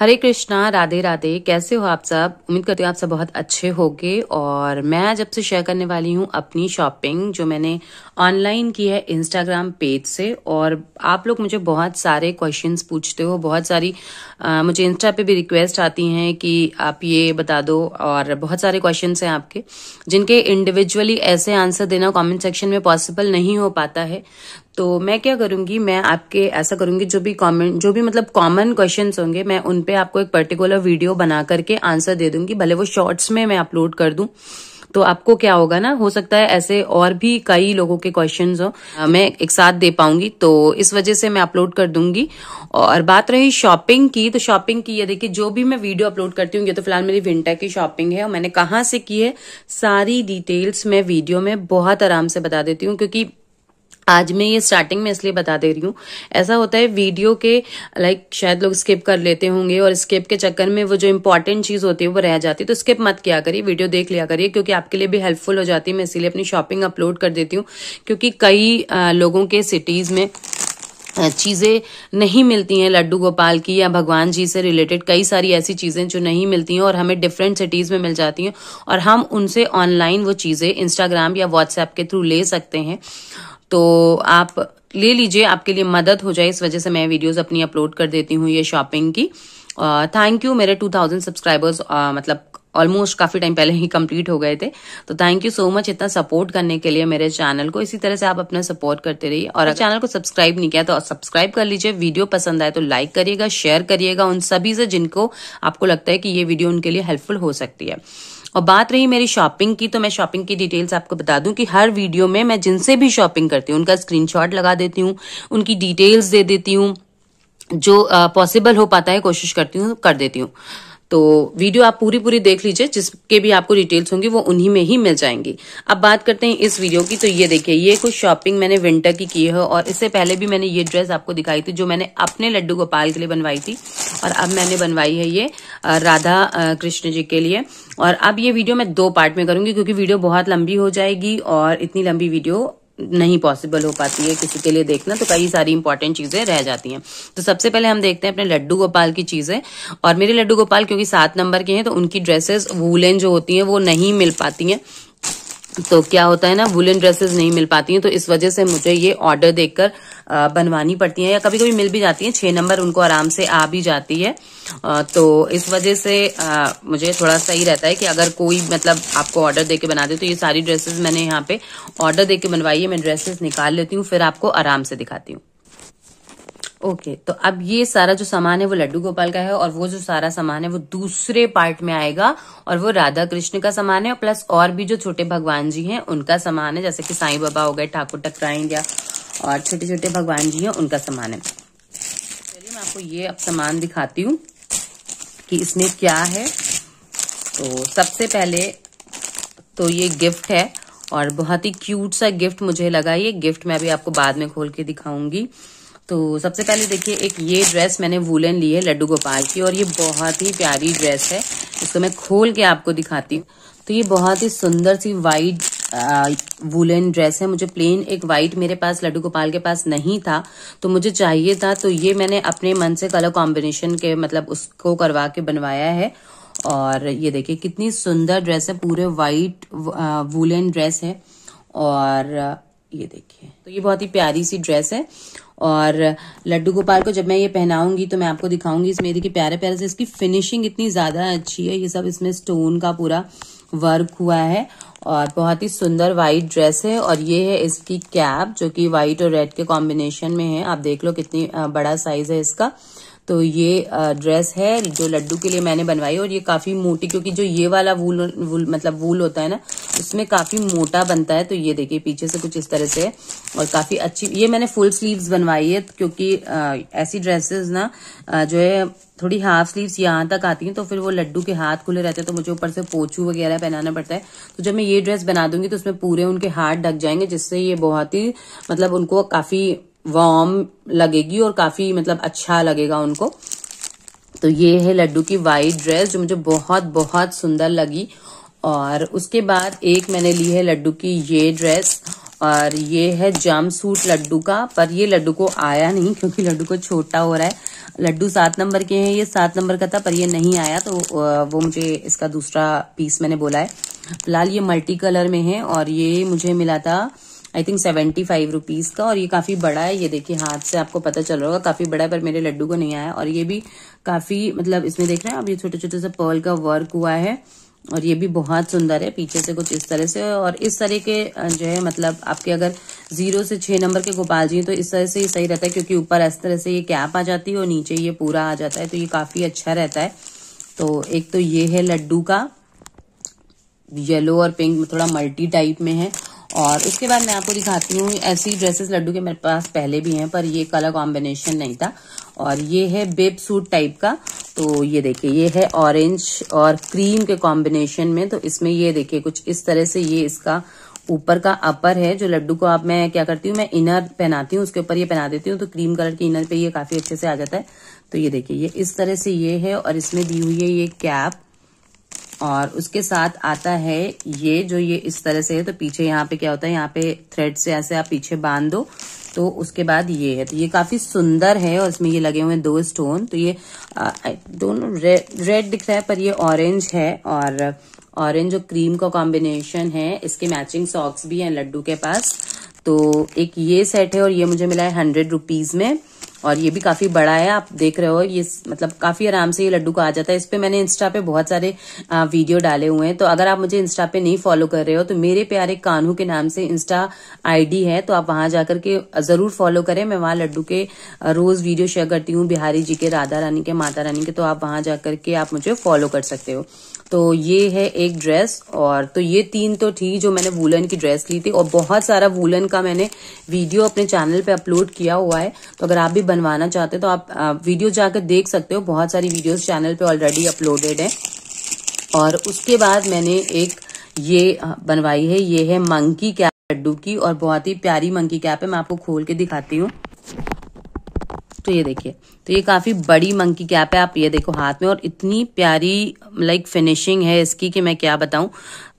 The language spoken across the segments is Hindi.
हरे कृष्णा राधे राधे कैसे हो आप सब उम्मीद करती हूँ आप सब बहुत अच्छे होगे और मैं आज आपसे शेयर करने वाली हूँ अपनी शॉपिंग जो मैंने ऑनलाइन की है इंस्टाग्राम पेज से और आप लोग मुझे बहुत सारे क्वेश्चंस पूछते हो बहुत सारी आ, मुझे इंस्टा पे भी रिक्वेस्ट आती हैं कि आप ये बता दो और बहुत सारे क्वेश्चन हैं आपके जिनके इंडिविजुअली ऐसे आंसर देना कॉमेंट सेक्शन में पॉसिबल नहीं हो पाता है तो मैं क्या करूंगी मैं आपके ऐसा करूंगी जो भी कॉमेंट जो भी मतलब कॉमन क्वेश्चन होंगे मैं उन पे आपको एक पर्टिकुलर वीडियो बना करके आंसर दे दूंगी भले वो शॉर्ट्स में मैं अपलोड कर दूं तो आपको क्या होगा ना हो सकता है ऐसे और भी कई लोगों के क्वेश्चन हो मैं एक साथ दे पाऊंगी तो इस वजह से मैं अपलोड कर दूंगी और बात रही शॉपिंग की तो शॉपिंग की ये देखिए जो भी मैं वीडियो अपलोड करती हूँ ये तो फिलहाल मेरी विंटा की शॉपिंग है और मैंने कहाँ से की है सारी डिटेल्स मैं वीडियो में बहुत आराम से बता देती हूँ क्योंकि आज मैं ये स्टार्टिंग में इसलिए बता दे रही हूँ ऐसा होता है वीडियो के लाइक शायद लोग स्किप कर लेते होंगे और स्किप के चक्कर में वो जो इंपॉर्टेंट चीज़ होती है वो रह जाती है तो स्किप मत किया करिए वीडियो देख लिया करिए क्योंकि आपके लिए भी हेल्पफुल हो जाती है मैं इसीलिए अपनी शॉपिंग अपलोड कर देती हूँ क्योंकि कई लोगों के सिटीज़ में चीज़ें नहीं मिलती हैं लड्डू गोपाल की या भगवान जी से रिलेटेड कई सारी ऐसी चीज़ें जो नहीं मिलती हैं और हमें डिफरेंट सिटीज़ में मिल जाती हैं और हम उनसे ऑनलाइन वो चीज़ें इंस्टाग्राम या व्हाट्सएप के थ्रू ले सकते हैं तो आप ले लीजिए आपके लिए मदद हो जाए इस वजह से मैं वीडियोस अपनी अपलोड कर देती हूँ ये शॉपिंग की थैंक यू मेरे 2000 सब्सक्राइबर्स मतलब ऑलमोस्ट काफी टाइम पहले ही कंप्लीट हो गए थे तो थैंक यू सो मच इतना सपोर्ट करने के लिए मेरे चैनल को इसी तरह से आप अपना सपोर्ट करते रहिए और अगर चैनल को सब्सक्राइब नहीं किया तो सब्सक्राइब कर लीजिए वीडियो पसंद आए तो लाइक करिएगा शेयर करिएगा उन सभी से जिनको आपको लगता है कि ये वीडियो उनके लिए हेल्पफुल हो सकती है और बात रही मेरी शॉपिंग की तो मैं शॉपिंग की डिटेल्स आपको बता दूं कि हर वीडियो में मैं जिनसे भी शॉपिंग करती हूँ उनका स्क्रीनशॉट लगा देती हूँ उनकी डिटेल्स दे देती हूँ जो पॉसिबल हो पाता है कोशिश करती हूँ कर देती हूँ तो वीडियो आप पूरी पूरी देख लीजिए जिसके भी आपको डिटेल्स होंगी वो उन्हीं में ही मिल जाएंगी अब बात करते हैं इस वीडियो की तो ये देखिए ये कुछ शॉपिंग मैंने विंटर की की है और इससे पहले भी मैंने ये ड्रेस आपको दिखाई थी जो मैंने अपने लड्डू गोपाल के लिए बनवाई थी और अब मैंने बनवाई है ये राधा कृष्ण जी के लिए और अब ये वीडियो मैं दो पार्ट में करूंगी क्योंकि वीडियो बहुत लंबी हो जाएगी और इतनी लंबी वीडियो नहीं पॉसिबल हो पाती है किसी के लिए देखना तो कई सारी इंपॉर्टेंट चीज़ें रह जाती हैं तो सबसे पहले हम देखते हैं अपने लड्डू गोपाल की चीज़ें और मेरे लड्डू गोपाल क्योंकि सात नंबर के हैं तो उनकी ड्रेसेस वूलन जो होती हैं वो नहीं मिल पाती हैं तो क्या होता है ना वुलन ड्रेसेस नहीं मिल पाती हैं तो इस वजह से मुझे ये ऑर्डर देकर बनवानी पड़ती है या कभी कभी मिल भी जाती है छह नंबर उनको आराम से आ भी जाती है तो इस वजह से मुझे थोड़ा सा ही रहता है कि अगर कोई मतलब आपको ऑर्डर देके बना दे तो ये सारी ड्रेसेस मैंने यहाँ पे ऑर्डर देके बनवाई है मैं ड्रेसेस निकाल लेती हूँ फिर आपको आराम से दिखाती हूँ ओके तो अब ये सारा जो सामान है वो लड्डू गोपाल का है और वो जो सारा सामान है वो दूसरे पार्ट में आएगा और वो राधा कृष्ण का सामान है प्लस और भी जो छोटे भगवान जी हैं उनका सामान है जैसे कि साईं बाबा हो गए ठाकुर टकराए या और छोटे छोटे भगवान जी हैं उनका सामान है चलिए मैं आपको ये अब सामान दिखाती हूँ कि इसमें क्या है तो सबसे पहले तो ये गिफ्ट है और बहुत ही क्यूट सा गिफ्ट मुझे लगा ये गिफ्ट मैं अभी आपको बाद में खोल के दिखाऊंगी तो सबसे पहले देखिए एक ये ड्रेस मैंने वूलन ली है लड्डू गोपाल की और ये बहुत ही प्यारी ड्रेस है इसको मैं खोल के आपको दिखाती हूँ तो ये बहुत ही सुंदर सी वाइट वुलन ड्रेस है मुझे प्लेन एक वाइट मेरे पास लड्डू गोपाल के पास नहीं था तो मुझे चाहिए था तो ये मैंने अपने मन से कलर कॉम्बिनेशन के मतलब उसको करवा के बनवाया है और ये देखिए कितनी सुंदर ड्रेस है पूरे वाइट वुलन ड्रेस है और ये देखिए तो ये बहुत ही प्यारी सी ड्रेस है और लड्डू गोपाल को जब मैं ये पहनाऊंगी तो मैं आपको दिखाऊंगी इसमें देखिए प्यारे प्यारे से इसकी फिनिशिंग इतनी ज़्यादा अच्छी है ये सब इसमें स्टोन का पूरा वर्क हुआ है और बहुत ही सुंदर वाइट ड्रेस है और ये है इसकी कैप जो कि वाइट और रेड के कॉम्बिनेशन में है आप देख लो कितनी बड़ा साइज है इसका तो ये ड्रेस है जो लड्डू के लिए मैंने बनवाई और ये काफी मोटी क्योंकि जो ये वाला वूल वूल मतलब वूल होता है ना उसमें काफी मोटा बनता है तो ये देखिए पीछे से कुछ इस तरह से और काफी अच्छी ये मैंने फुल स्लीव्स बनवाई है क्योंकि ऐसी ड्रेसेस ना जो है थोड़ी हाफ स्लीव्स यहाँ तक आती हैं तो फिर वो लड्डू के हाथ खुले रहते हैं तो मुझे ऊपर से पोचू वगैरह पहनाना पड़ता है तो जब मैं ये ड्रेस बना दूंगी तो उसमें पूरे उनके हाथ ढक जाएंगे जिससे ये बहुत ही मतलब उनको काफी वार्म लगेगी और काफी मतलब अच्छा लगेगा उनको तो ये है लड्डू की वाइट ड्रेस जो मुझे बहुत बहुत सुंदर लगी और उसके बाद एक मैंने ली है लड्डू की ये ड्रेस और ये है जाम सूट लड्डू का पर ये लड्डू को आया नहीं क्योंकि लड्डू को छोटा हो रहा है लड्डू सात नंबर के हैं ये सात नंबर का था पर ये नहीं आया तो वो मुझे इसका दूसरा पीस मैंने बोला है फिलहाल ये मल्टी कलर में है और ये मुझे मिला था I think seventy five rupees का और ये काफ़ी बड़ा है ये देखिए हाथ से आपको पता चल रहा होगा काफ़ी बड़ा है पर मेरे लड्डू को नहीं आया और ये भी काफ़ी मतलब इसमें देख रहे हैं अब ये छोटे छोटे से पर्ल का वर्क हुआ है और ये भी बहुत सुंदर है पीछे से कुछ इस तरह से और इस तरह के जो है मतलब आपके अगर जीरो से छह नंबर के गोपाल जी तो इस तरह से ही सही रहता है क्योंकि ऊपर इस तरह से ये कैप आ जाती है और नीचे ये पूरा आ जाता है तो ये काफ़ी अच्छा रहता है तो एक तो ये है लड्डू का येलो और पिंक थोड़ा मल्टी टाइप में है और उसके बाद मैं आपको दिखाती हूँ ऐसी ड्रेसेस लड्डू के मेरे पास पहले भी हैं पर ये कलर कॉम्बिनेशन नहीं था और ये है बेब सूट टाइप का तो ये देखिए ये है ऑरेंज और क्रीम के कॉम्बिनेशन में तो इसमें ये देखिए कुछ इस तरह से ये इसका ऊपर का अपर है जो लड्डू को आप मैं क्या करती हूँ मैं इनर पहनाती हूँ उसके ऊपर ये पहना देती हूँ तो क्रीम कलर के इनर पे ये काफी अच्छे से आ जाता है तो ये देखिए ये इस तरह से ये है और इसमें दी हुई है ये कैप और उसके साथ आता है ये जो ये इस तरह से है तो पीछे यहाँ पे क्या होता है यहाँ पे थ्रेड से ऐसे आप पीछे बांध दो तो उसके बाद ये है तो ये काफी सुंदर है और इसमें ये लगे हुए हैं दो स्टोन तो ये दोनों रेड दिख रहा है पर ये ऑरेंज है और ऑरेंज और क्रीम का कॉम्बिनेशन है इसके मैचिंग सॉक्स भी हैं लड्डू के पास तो एक ये सेट है और ये मुझे मिला है हंड्रेड रुपीज में और ये भी काफी बड़ा है आप देख रहे हो ये मतलब काफी आराम से ये लड्डू का आ जाता है इस पर मैंने इंस्टा पे बहुत सारे वीडियो डाले हुए हैं तो अगर आप मुझे इंस्टा पे नहीं फॉलो कर रहे हो तो मेरे प्यारे कानू के नाम से इंस्टा आईडी है तो आप वहां जाकर के जरूर फॉलो करें मैं वहां लड्डू के रोज वीडियो शेयर करती हूँ बिहारी जी के राधा रानी के माता रानी के तो आप वहां जाकर के आप मुझे फॉलो कर सकते हो तो ये है एक ड्रेस और तो ये तीन तो थी जो मैंने वूलन की ड्रेस ली थी और बहुत सारा वूलन का मैंने वीडियो अपने चैनल पे अपलोड किया हुआ है तो अगर आप भी बनवाना चाहते तो आप वीडियो जाकर देख सकते हो बहुत सारी वीडियोस चैनल पे ऑलरेडी अपलोडेड है और उसके बाद मैंने एक ये बनवाई है ये है मंकी कैप लड्डू की और बहुत ही प्यारी मंकी कैप है मैं आपको खोल के दिखाती हूँ तो ये देखिए तो ये काफ़ी बड़ी मंकी कैप है आप ये देखो हाथ में और इतनी प्यारी लाइक फिनिशिंग है इसकी कि मैं क्या बताऊं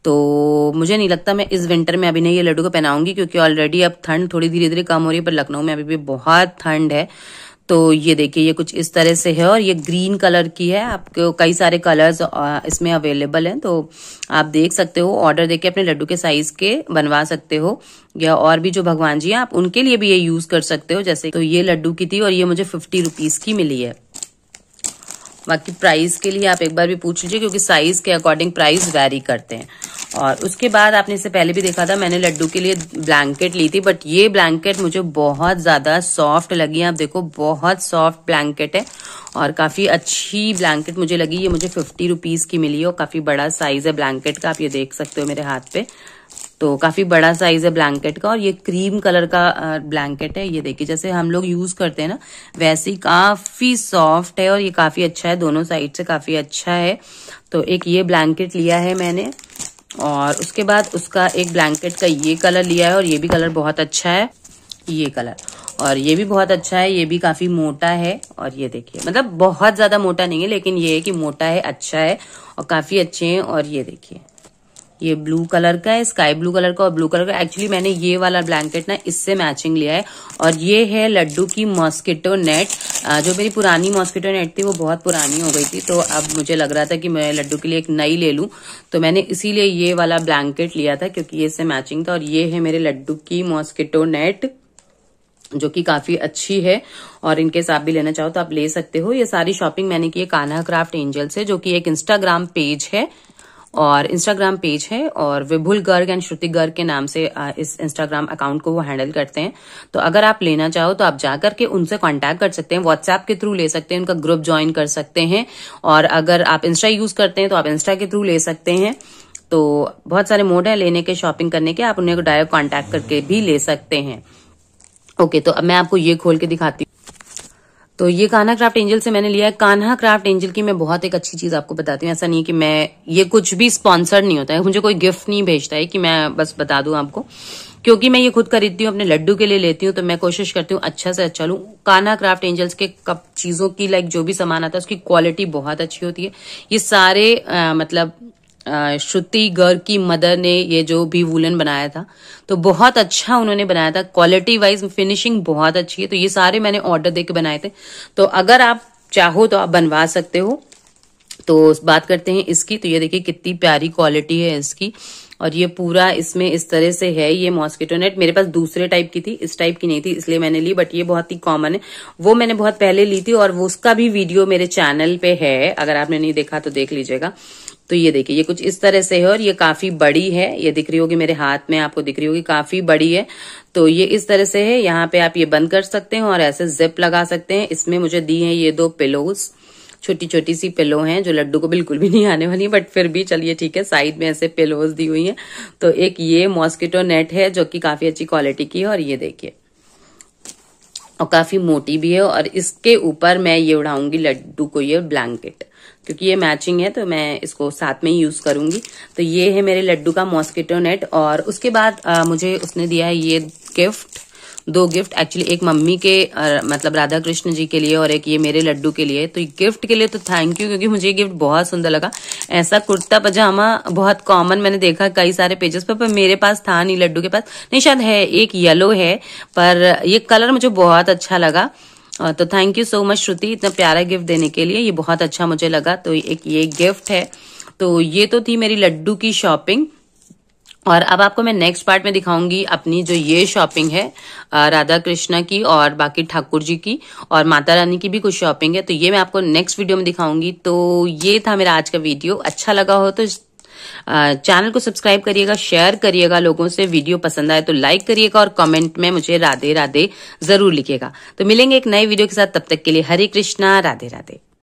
तो मुझे नहीं लगता मैं इस विंटर में अभी नहीं ये लड्डू को पहनाऊंगी क्योंकि ऑलरेडी अब ठंड थोड़ी धीरे धीरे कम हो रही है पर लखनऊ में अभी भी बहुत ठंड है तो ये देखिए ये कुछ इस तरह से है और ये ग्रीन कलर की है आपको कई सारे कलर्स इसमें अवेलेबल हैं तो आप देख सकते हो ऑर्डर देके अपने लड्डू के साइज के बनवा सकते हो या और भी जो भगवान जी हैं आप उनके लिए भी ये यूज कर सकते हो जैसे तो ये लड्डू की थी और ये मुझे फिफ्टी रुपीज की मिली है बाकी प्राइस के लिए आप एक बार भी पूछ लीजिए क्योंकि साइज के अकॉर्डिंग प्राइस वेरी करते हैं और उसके बाद आपने इससे पहले भी देखा था मैंने लड्डू के लिए ब्लैंकेट ली थी बट ये ब्लैंकेट मुझे बहुत ज़्यादा सॉफ्ट लगी आप देखो बहुत सॉफ्ट ब्लैंकेट है और काफ़ी अच्छी ब्लैंकेट मुझे लगी ये मुझे फिफ्टी रुपीज़ की मिली और काफ़ी बड़ा साइज़ है ब्लैंकेट का आप ये देख सकते हो मेरे हाथ पे तो काफी बड़ा साइज है ब्लैंकेट का और ये क्रीम कलर का ब्लैंकेट है ये देखिए जैसे हम लोग यूज करते हैं ना वैसे ही काफी सॉफ्ट है और ये काफी अच्छा है दोनों साइड से काफी अच्छा है तो एक ये ब्लैंकेट लिया है मैंने और उसके बाद उसका एक ब्लैंकेट का ये कलर लिया है और ये भी कलर बहुत अच्छा है ये कलर और ये भी बहुत अच्छा है ये भी काफी मोटा है और ये देखिए मतलब बहुत ज्यादा मोटा नहीं है लेकिन ये है कि मोटा है अच्छा है और काफी अच्छे हैं और ये देखिए ये ब्लू कलर का है स्काई ब्लू कलर का और ब्लू कलर का एक्चुअली मैंने ये वाला ब्लैंकेट ना इससे मैचिंग लिया है और ये है लड्डू की मॉस्किटो नेट जो मेरी पुरानी मॉस्किटो नेट थी वो बहुत पुरानी हो गई थी तो अब मुझे लग रहा था कि मैं लड्डू के लिए एक नई ले लूं तो मैंने इसीलिए ये वाला ब्लैंकेट लिया था क्योंकि ये इससे मैचिंग था और ये है मेरे लड्डू की मॉस्किटो नेट जो कि काफी अच्छी है और इनके साथ भी लेना चाहो तो आप ले सकते हो ये सारी शॉपिंग मैंने की है कान्हा क्राफ्ट एंजल से जो कि एक इंस्टाग्राम पेज है और इंस्टाग्राम पेज है और विभुल गर्ग एंड श्रुति गर्ग के नाम से इस इंस्टाग्राम अकाउंट को वो हैंडल करते हैं तो अगर आप लेना चाहो तो आप जाकर के उनसे कॉन्टैक्ट कर सकते हैं व्हाट्सएप के थ्रू ले सकते हैं उनका ग्रुप ज्वाइन कर सकते हैं और अगर आप इंस्टा यूज करते हैं तो आप इंस्टा के थ्रू ले सकते हैं तो बहुत सारे मोड है लेने के शॉपिंग करने के आप उन्हें डायरेक्ट कॉन्टैक्ट करके भी ले सकते हैं ओके तो अब मैं आपको ये खोल के दिखाती तो ये कान्हा क्राफ्ट एंजल से मैंने लिया है कान्हा क्राफ्ट एंजल की मैं बहुत एक अच्छी चीज आपको बताती हूँ ऐसा नहीं है कि मैं ये कुछ भी स्पॉन्सर्ड नहीं होता है मुझे कोई गिफ्ट नहीं भेजता है कि मैं बस बता दूं आपको क्योंकि मैं ये खुद खरीदती हूँ अपने लड्डू के लिए लेती हूँ तो मैं कोशिश करती हूँ अच्छा से अच्छा लूँ कान्हा क्राफ्ट एंजल्स के कप चीज़ों की लाइक जो भी सामान आता है उसकी क्वालिटी बहुत अच्छी होती है ये सारे आ, मतलब श्रुति गर्ग की मदर ने ये जो भी वुलन बनाया था तो बहुत अच्छा उन्होंने बनाया था क्वालिटी वाइज फिनिशिंग बहुत अच्छी है तो ये सारे मैंने ऑर्डर दे के बनाए थे तो अगर आप चाहो तो आप बनवा सकते हो तो बात करते हैं इसकी तो ये देखिए कितनी प्यारी क्वालिटी है इसकी और ये पूरा इसमें इस तरह से है ये मॉस्किटो नेट मेरे पास दूसरे टाइप की थी इस टाइप की नहीं थी इसलिए मैंने ली बट ये बहुत ही कॉमन है वो मैंने बहुत पहले ली थी और वो उसका भी वीडियो मेरे चैनल पे है अगर आपने नहीं देखा तो देख लीजिएगा तो ये देखिए ये कुछ इस तरह से है और ये काफी बड़ी है ये दिख रही होगी मेरे हाथ में आपको दिख रही होगी काफी बड़ी है तो ये इस तरह से है यहाँ पे आप ये बंद कर सकते हैं और ऐसे जिप लगा सकते हैं इसमें मुझे दी है ये दो पिलोज छोटी छोटी सी पिलो हैं जो लड्डू को बिल्कुल भी नहीं आने वाली बट फिर भी चलिए ठीक है साइड में ऐसे पिलोज दी हुई हैं तो एक ये मॉस्किटो नेट है जो कि काफी अच्छी क्वालिटी की है और ये देखिए और काफी मोटी भी है और इसके ऊपर मैं ये उड़ाऊंगी लड्डू को ये ब्लैंकेट क्योंकि ये मैचिंग है तो मैं इसको साथ में ही यूज करूंगी तो ये है मेरे लड्डू का मॉस्किटो नेट और उसके बाद आ, मुझे उसने दिया है ये गिफ्ट दो गिफ्ट एक्चुअली एक मम्मी के मतलब राधा कृष्ण जी के लिए और एक ये मेरे लड्डू के लिए तो गिफ्ट के लिए तो थैंक यू क्योंकि मुझे ये गिफ्ट बहुत सुंदर लगा ऐसा कुर्ता पजामा बहुत कॉमन मैंने देखा कई सारे पेजेस पर, पर मेरे पास था नहीं लड्डू के पास नहीं शायद है एक येलो है पर ये कलर मुझे बहुत अच्छा लगा तो thank you so much Shruti इतना प्यारा गिफ्ट देने के लिए ये बहुत अच्छा मुझे लगा तो एक ये गिफ्ट है तो ये तो थी मेरी लड्डू की शॉपिंग और अब आपको मैं नेक्स्ट पार्ट में दिखाऊंगी अपनी जो ये शॉपिंग है राधा कृष्णा की और बाकी ठाकुर जी की और माता रानी की भी कुछ शॉपिंग है तो ये मैं आपको नेक्स्ट वीडियो में दिखाऊंगी तो ये था मेरा आज का वीडियो अच्छा लगा हो तो चैनल को सब्सक्राइब करिएगा शेयर करिएगा लोगों से वीडियो पसंद आए तो लाइक करिएगा और कमेंट में मुझे राधे राधे जरूर लिखिएगा तो मिलेंगे एक नए वीडियो के साथ तब तक के लिए हरे कृष्णा राधे राधे